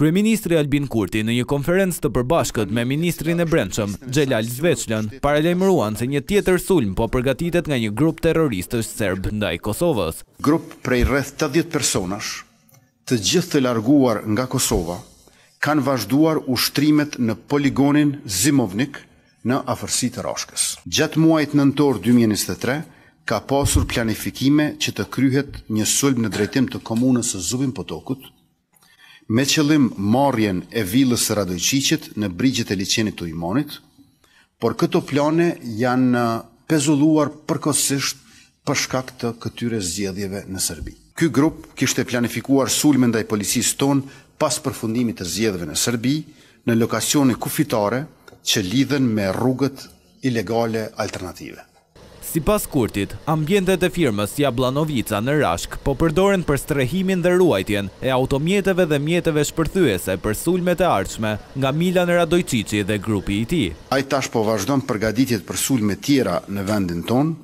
Kryeministri Albin Kurti në një konferencë të përbashkët me Ministrin e Brendshëm, Gjelal Zveçlën, paralajmëruan se një tjetër sulm po përgatitet nga një grup terroristës sërbë ndaj Kosovës. Grup prej rreth të djetë personash të gjithë të larguar nga Kosova kanë vazhduar ushtrimet në poligonin Zimovnik në afërsi të rashkës. Gjatë muajt në 2023, ka pasur planifikime që të kryhet një sulm në drejtim të komunës Zubin Potokut, me qëllim marrjen e vilës së Radojçiqit në brigjet e liçenit të Imonit, por këto plane janë pezulluar përkohësisht për shkak të këtyre zgjedhjeve në Serbi. Ky grup kishte planifikuar sulme ndaj policisë tonë pas përfundimit të zgjedhjeve në Serbi në lokacione kufitare që lidhen me rrugët ilegale alternative. Si pas kurtit, ambjendet e firmës si Ablanovica në Rashk po përdoren për strehimin dhe ruajtjen e automjeteve dhe mjeteve shpërthyese për sulmet e arqme nga Milan Radojqici dhe grupi i ti. tash po vazhdojnë përgaditjet për sulmet tjera në vendin tonë,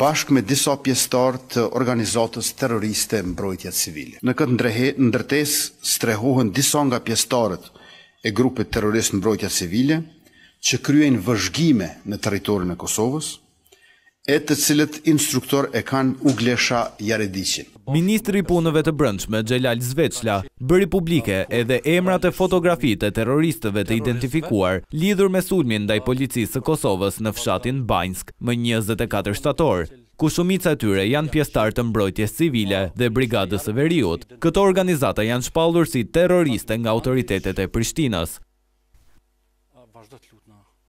bashk me disa pjestar të organizatës terroriste mbrojtja civile. Në këtë ndërtes strehohen disa nga pjestarët e grupit terrorist mbrojtja civile që kryen vëzhgime në teritorin e Kosovës, e të cilët instruktor e kanë Uglesha Jaredicin. Ministri punëve të brëndshme, Gjelal Zveçla, bëri publike edhe emrat e fotografit të terroristëve të identifikuar lidhur me sulmin ndaj policisë të Kosovës në fshatin Bajnsk më 24 shtator, ku shumica tyre janë pjestar të mbrojtjes civile dhe brigadës e veriut. Këto organizata janë shpallur si terroriste nga autoritetet e Prishtinës.